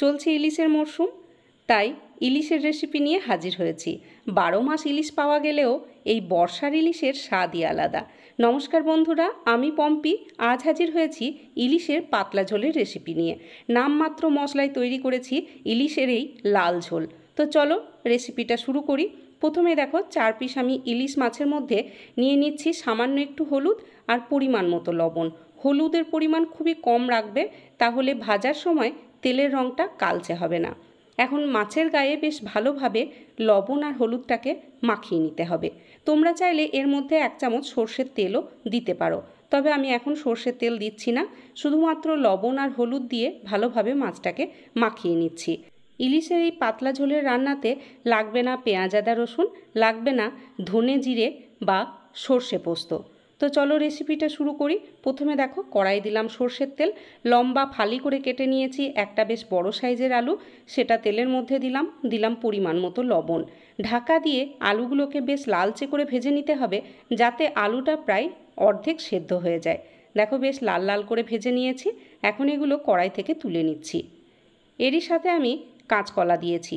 চলছে ইলিশের মরশুম তাই ইলিশের রেসিপি নিয়ে হাজির হয়েছি বারো মাস ইলিশ পাওয়া গেলেও এই বর্ষার ইলিশের স্বাদই আলাদা নমস্কার বন্ধুরা আমি পম্পি আজ হাজির হয়েছি ইলিশের পাতলা ঝোলের রেসিপি নিয়ে নামমাত্র মশলায় তৈরি করেছি ইলিশের এই লাল ঝোল তো চলো রেসিপিটা শুরু করি প্রথমে দেখো চার পিস আমি ইলিশ মাছের মধ্যে নিয়ে নিচ্ছি সামান্য একটু হলুদ আর পরিমাণ মতো লবণ হলুদের পরিমাণ খুবই কম রাখবে তাহলে ভাজার সময় তেলের রঙটা কালচে হবে না এখন মাছের গায়ে বেশ ভালোভাবে লবণ আর হলুদটাকে মাখিয়ে নিতে হবে তোমরা চাইলে এর মধ্যে এক চামচ সর্ষের তেলও দিতে পারো তবে আমি এখন সর্ষের তেল দিচ্ছি না শুধুমাত্র লবণ আর হলুদ দিয়ে ভালোভাবে মাছটাকে মাখিয়ে নিচ্ছি ইলিশের এই পাতলা ঝোলের রান্নাতে লাগবে না পেঁয়াজ আদা রসুন লাগবে না ধনে জিরে বা সর্ষে পোস্ত তো চলো রেসিপিটা শুরু করি প্রথমে দেখো কড়াই দিলাম সর্ষের তেল লম্বা ফালি করে কেটে নিয়েছি একটা বেশ বড় সাইজের আলু সেটা তেলের মধ্যে দিলাম দিলাম পরিমাণ মতো লবণ ঢাকা দিয়ে আলুগুলোকে বেশ লালচে করে ভেজে নিতে হবে যাতে আলুটা প্রায় অর্ধেক সেদ্ধ হয়ে যায় দেখো বেশ লাল লাল করে ভেজে নিয়েছি এখন এগুলো কড়াই থেকে তুলে নিচ্ছি এরই সাথে আমি কাঁচকলা দিয়েছি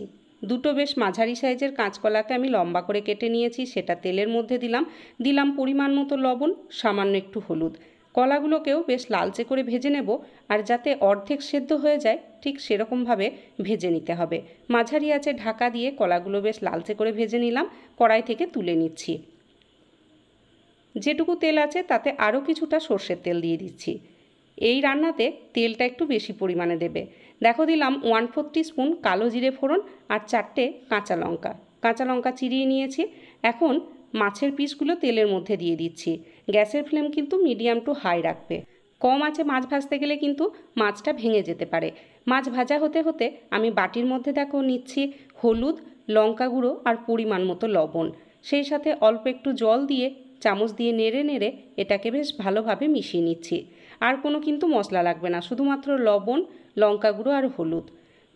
দুটো বেশ মাঝারি সাইজের কাঁচকলাকে আমি লম্বা করে কেটে নিয়েছি সেটা তেলের মধ্যে দিলাম দিলাম পরিমাণ মতো লবণ সামান্য একটু হলুদ কলাগুলোকেও বেশ লালচে করে ভেজে নেব আর যাতে অর্ধেক সেদ্ধ হয়ে যায় ঠিক সেরকমভাবে ভেজে নিতে হবে মাঝারি আছে ঢাকা দিয়ে কলাগুলো বেশ লালচে করে ভেজে নিলাম কড়াই থেকে তুলে নিচ্ছি যেটুকু তেল আছে তাতে আরও কিছুটা সর্ষের তেল দিয়ে দিচ্ছি এই রান্নাতে তেলটা একটু বেশি পরিমাণে দেবে দেখো দিলাম ওয়ান ফোর স্পুন কালো জিরে ফোড়ন আর চারটে কাঁচা লঙ্কা কাঁচা লঙ্কা চিরিয়ে নিয়েছি এখন মাছের পিসগুলো তেলের মধ্যে দিয়ে দিচ্ছি গ্যাসের ফ্লেম কিন্তু মিডিয়াম টু হাই রাখবে কম আছে মাছ ভাজতে গেলে কিন্তু মাছটা ভেঙে যেতে পারে মাছ ভাজা হতে হতে আমি বাটির মধ্যে দেখো নিচ্ছি হলুদ লঙ্কা গুঁড়ো আর পরিমাণ মতো লবণ সেই সাথে অল্প একটু জল দিয়ে চামচ দিয়ে নেড়ে নেড়ে এটাকে বেশ ভালোভাবে মিশিয়ে নিচ্ছি আর কোনো কিন্তু মশলা লাগবে না শুধুমাত্র লবণ লঙ্কা গুঁড়ো আর হলুদ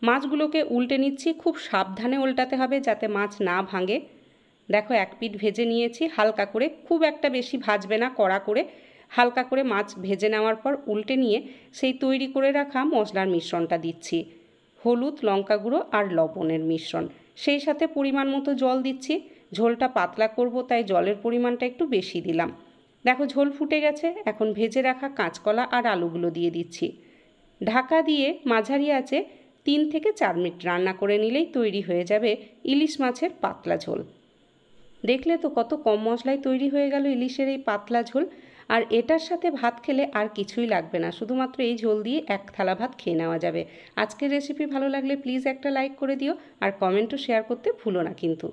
মাছগুলোকে উল্টে নিচ্ছি খুব সাবধানে উল্টাতে হবে যাতে মাছ না ভাঙে দেখো এক পিঠ ভেজে নিয়েছি হালকা করে খুব একটা বেশি ভাজবে না কড়া করে হালকা করে মাছ ভেজে নেওয়ার পর উল্টে নিয়ে সেই তৈরি করে রাখা মশলার মিশ্রণটা দিচ্ছি হলুদ লঙ্কা গুঁড়ো আর লবণের মিশ্রণ সেই সাথে পরিমাণ মতো জল দিচ্ছি ঝোলটা পাতলা করব তাই জলের পরিমাণটা একটু বেশি দিলাম দেখো ঝোল ফুটে গেছে এখন ভেজে রাখা কাঁচকলা আর আলুগুলো দিয়ে দিচ্ছি ঢাকা দিয়ে মাঝারি আছে তিন থেকে চার মিনিট রান্না করে নিলেই তৈরি হয়ে যাবে ইলিশ মাছের পাতলা ঝোল দেখলে তো কত কম মশলায় তৈরি হয়ে গেল ইলিশের এই পাতলা ঝোল আর এটার সাথে ভাত খেলে আর কিছুই লাগবে না শুধুমাত্র এই ঝোল দিয়ে এক থালা ভাত খেয়ে নেওয়া যাবে আজকের রেসিপি ভালো লাগলে প্লিজ একটা লাইক করে দিও আর কমেন্টও শেয়ার করতে ভুলো না কিন্তু